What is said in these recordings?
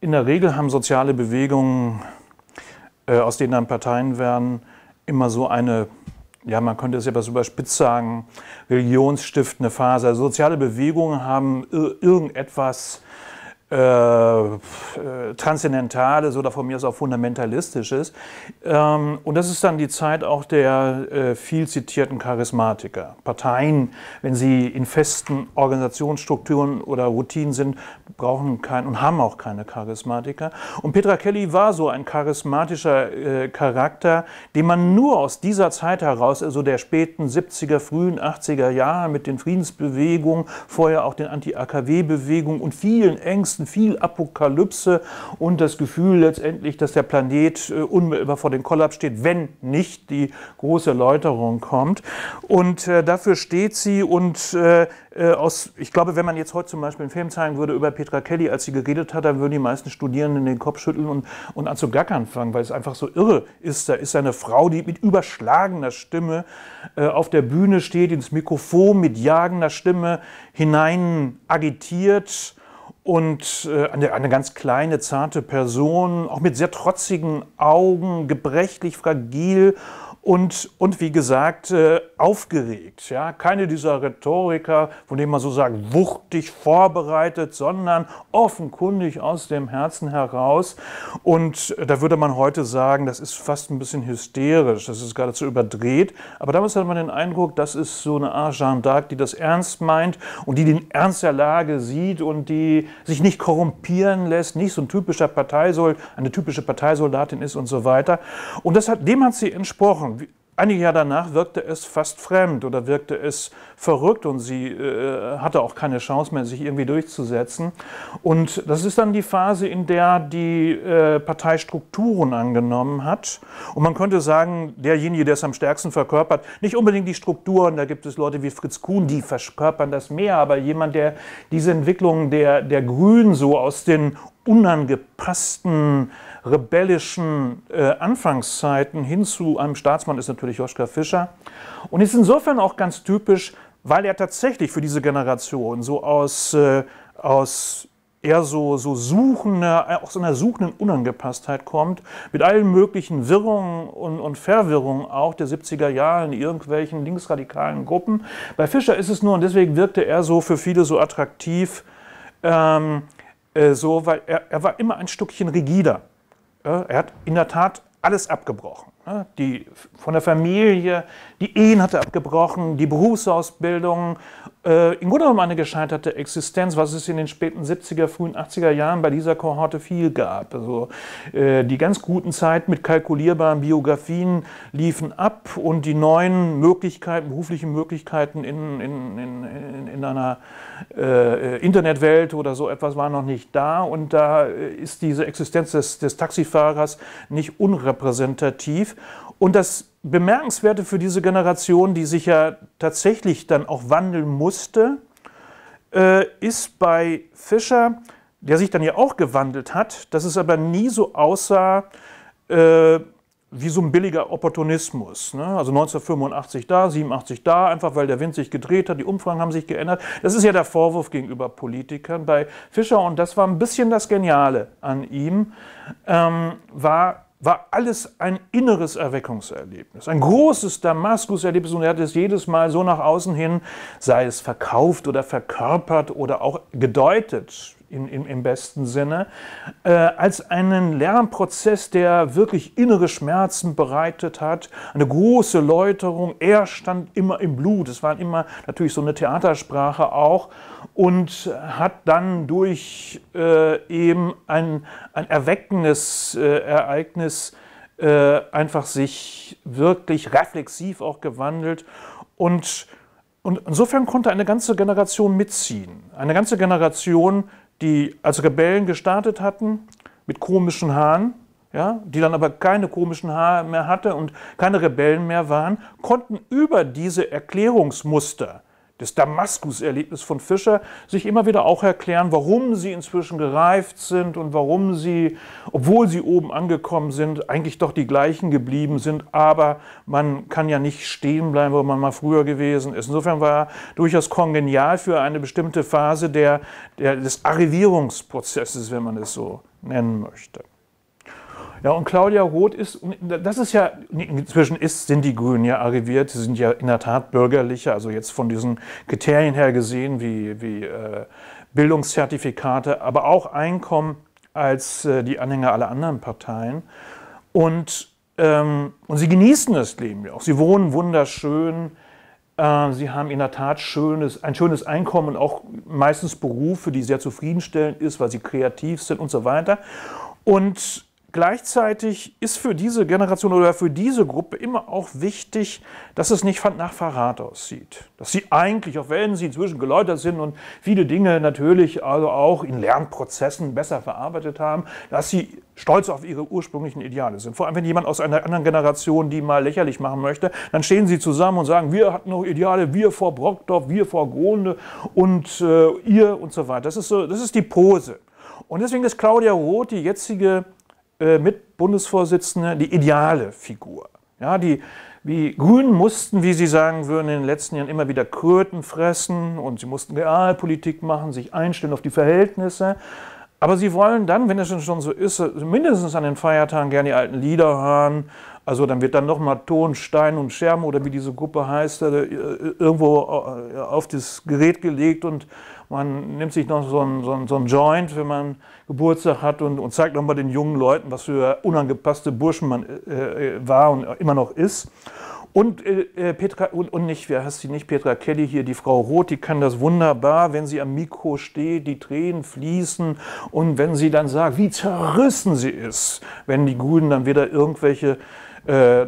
In der Regel haben soziale Bewegungen, äh, aus denen dann Parteien werden, immer so eine, ja, man könnte es etwas überspitzt sagen, religionsstiftende Phase. Also soziale Bewegungen haben irgendetwas äh, äh Transzendentales oder von mir aus auch Fundamentalistisches. Ähm, und das ist dann die Zeit auch der äh, viel zitierten Charismatiker. Parteien, wenn sie in festen Organisationsstrukturen oder Routinen sind, brauchen keinen und haben auch keine Charismatiker. Und Petra Kelly war so ein charismatischer äh, Charakter, den man nur aus dieser Zeit heraus, also der späten 70er, frühen 80er Jahre mit den Friedensbewegungen, vorher auch den Anti-AKW-Bewegungen und vielen Ängsten, Notizen, viel Apokalypse und das Gefühl letztendlich, dass der Planet äh, unmittelbar vor dem Kollaps steht, wenn nicht die große Läuterung kommt. Und äh, dafür steht sie und äh, äh, aus, ich glaube, wenn man jetzt heute zum Beispiel einen Film zeigen würde über Petra Kelly, als sie geredet hat, dann würden die meisten Studierenden den Kopf schütteln und, und an zu gackern fangen, weil es einfach so irre ist. Da ist eine Frau, die mit überschlagener Stimme äh, auf der Bühne steht, ins Mikrofon mit jagender Stimme hinein agitiert und äh, eine, eine ganz kleine, zarte Person, auch mit sehr trotzigen Augen, gebrechlich, fragil und, und wie gesagt äh, aufgeregt. Ja? Keine dieser Rhetoriker, von denen man so sagt, wuchtig vorbereitet, sondern offenkundig aus dem Herzen heraus. Und äh, da würde man heute sagen, das ist fast ein bisschen hysterisch, das ist geradezu überdreht. Aber damals hat man den Eindruck, das ist so eine Art Jeanne d'Arc, die das ernst meint und die den Ernst der Lage sieht und die sich nicht korrumpieren lässt, nicht so ein typischer Parteisoldat, eine typische Parteisoldatin ist und so weiter. Und das hat, dem hat sie entsprochen. Einige Jahre danach wirkte es fast fremd oder wirkte es verrückt und sie äh, hatte auch keine Chance mehr, sich irgendwie durchzusetzen. Und das ist dann die Phase, in der die äh, Partei Strukturen angenommen hat. Und man könnte sagen, derjenige, der es am stärksten verkörpert, nicht unbedingt die Strukturen, da gibt es Leute wie Fritz Kuhn, die verkörpern das mehr, aber jemand, der diese Entwicklung der, der Grünen so aus den unangepassten, rebellischen äh, Anfangszeiten hin zu einem Staatsmann ist natürlich Joschka Fischer. Und ist insofern auch ganz typisch, weil er tatsächlich für diese Generation so aus, äh, aus eher so, so suchender, äh, aus einer suchenden Unangepasstheit kommt, mit allen möglichen Wirrungen und, und Verwirrungen auch der 70er Jahre in irgendwelchen linksradikalen Gruppen. Bei Fischer ist es nur, und deswegen wirkte er so für viele so attraktiv, ähm, äh, so, weil er, er, war immer ein Stückchen rigider. er hat in der Tat alles abgebrochen. Ne? die von der Familie, die Ehen hatte abgebrochen, die Berufsausbildung, äh, im Grunde genommen eine gescheiterte Existenz, was es in den späten 70er, frühen 80er Jahren bei dieser Kohorte viel gab. Also äh, die ganz guten Zeiten mit kalkulierbaren Biografien liefen ab und die neuen Möglichkeiten, beruflichen Möglichkeiten in, in, in, in einer äh, Internetwelt oder so etwas waren noch nicht da und da äh, ist diese Existenz des, des Taxifahrers nicht unrepräsentativ. Und das Bemerkenswerte für diese Generation, die sich ja tatsächlich dann auch wandeln musste, äh, ist bei Fischer, der sich dann ja auch gewandelt hat, dass es aber nie so aussah äh, wie so ein billiger Opportunismus. Ne? Also 1985 da, 87 da, einfach weil der Wind sich gedreht hat, die Umfragen haben sich geändert. Das ist ja der Vorwurf gegenüber Politikern bei Fischer und das war ein bisschen das Geniale an ihm, ähm, war war alles ein inneres Erweckungserlebnis, ein großes Damaskus-Erlebnis und er hat es jedes Mal so nach außen hin, sei es verkauft oder verkörpert oder auch gedeutet in, im, im besten Sinne, äh, als einen Lernprozess, der wirklich innere Schmerzen bereitet hat, eine große Läuterung. Er stand immer im Blut. Es war immer natürlich so eine Theatersprache auch und hat dann durch äh, eben ein, ein erweckendes äh, Ereignis äh, einfach sich wirklich reflexiv auch gewandelt und und insofern konnte eine ganze Generation mitziehen. Eine ganze Generation die als Rebellen gestartet hatten mit komischen Haaren, ja, die dann aber keine komischen Haare mehr hatte und keine Rebellen mehr waren, konnten über diese Erklärungsmuster das Damaskus-Erlebnis von Fischer sich immer wieder auch erklären, warum sie inzwischen gereift sind und warum sie, obwohl sie oben angekommen sind, eigentlich doch die gleichen geblieben sind. Aber man kann ja nicht stehen bleiben, wo man mal früher gewesen ist. Insofern war er durchaus kongenial für eine bestimmte Phase der, der des Arrivierungsprozesses, wenn man es so nennen möchte. Ja, und Claudia Roth ist, das ist ja, inzwischen ist, sind die Grünen ja arriviert, sie sind ja in der Tat bürgerlicher, also jetzt von diesen Kriterien her gesehen, wie, wie äh, Bildungszertifikate, aber auch Einkommen als äh, die Anhänger aller anderen Parteien. Und, ähm, und sie genießen das Leben ja auch. Sie wohnen wunderschön. Äh, sie haben in der Tat schönes, ein schönes Einkommen und auch meistens Berufe, die sehr zufriedenstellend ist, weil sie kreativ sind und so weiter. Und Gleichzeitig ist für diese Generation oder für diese Gruppe immer auch wichtig, dass es nicht nach Verrat aussieht. Dass sie eigentlich, auch wenn sie inzwischen geläutert sind und viele Dinge natürlich also auch in Lernprozessen besser verarbeitet haben, dass sie stolz auf ihre ursprünglichen Ideale sind. Vor allem, wenn jemand aus einer anderen Generation die mal lächerlich machen möchte, dann stehen sie zusammen und sagen, wir hatten noch Ideale, wir vor Brockdorf, wir vor Grunde und äh, ihr und so weiter. Das ist, so, das ist die Pose. Und deswegen ist Claudia Roth, die jetzige äh, mit Bundesvorsitzender die ideale Figur. Ja, die, die Grünen mussten, wie Sie sagen würden, in den letzten Jahren immer wieder Kröten fressen und sie mussten Realpolitik machen, sich einstellen auf die Verhältnisse. Aber sie wollen dann, wenn es schon so ist, mindestens an den Feiertagen gerne die alten Lieder hören also dann wird dann nochmal Ton, Stein und Scherben oder wie diese Gruppe heißt, äh, irgendwo äh, auf das Gerät gelegt und man nimmt sich noch so ein, so einen, so einen Joint, wenn man Geburtstag hat und, und zeigt nochmal den jungen Leuten, was für unangepasste Burschen man äh, äh war und immer noch ist. Und äh, Petra, und, und nicht, wer heißt sie nicht, Petra Kelly hier, die Frau Roth, die kann das wunderbar, wenn sie am Mikro steht, die Tränen fließen und wenn sie dann sagt, wie zerrissen sie ist, wenn die Grünen dann wieder irgendwelche äh,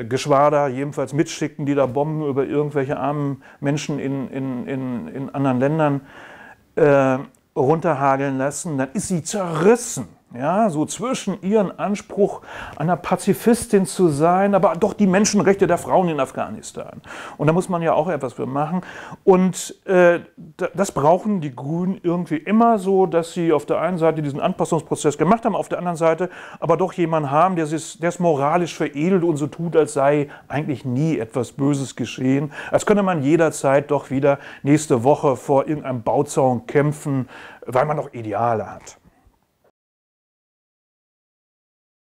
äh, Geschwader jedenfalls mitschickten, die da Bomben über irgendwelche armen Menschen in, in, in, in anderen Ländern äh, runterhageln lassen, dann ist sie zerrissen ja, so zwischen ihren Anspruch, einer Pazifistin zu sein, aber doch die Menschenrechte der Frauen in Afghanistan. Und da muss man ja auch etwas für machen. Und äh, das brauchen die Grünen irgendwie immer so, dass sie auf der einen Seite diesen Anpassungsprozess gemacht haben, auf der anderen Seite aber doch jemanden haben, der es der ist moralisch veredelt und so tut, als sei eigentlich nie etwas Böses geschehen. Als könne man jederzeit doch wieder nächste Woche vor irgendeinem Bauzaun kämpfen, weil man doch Ideale hat.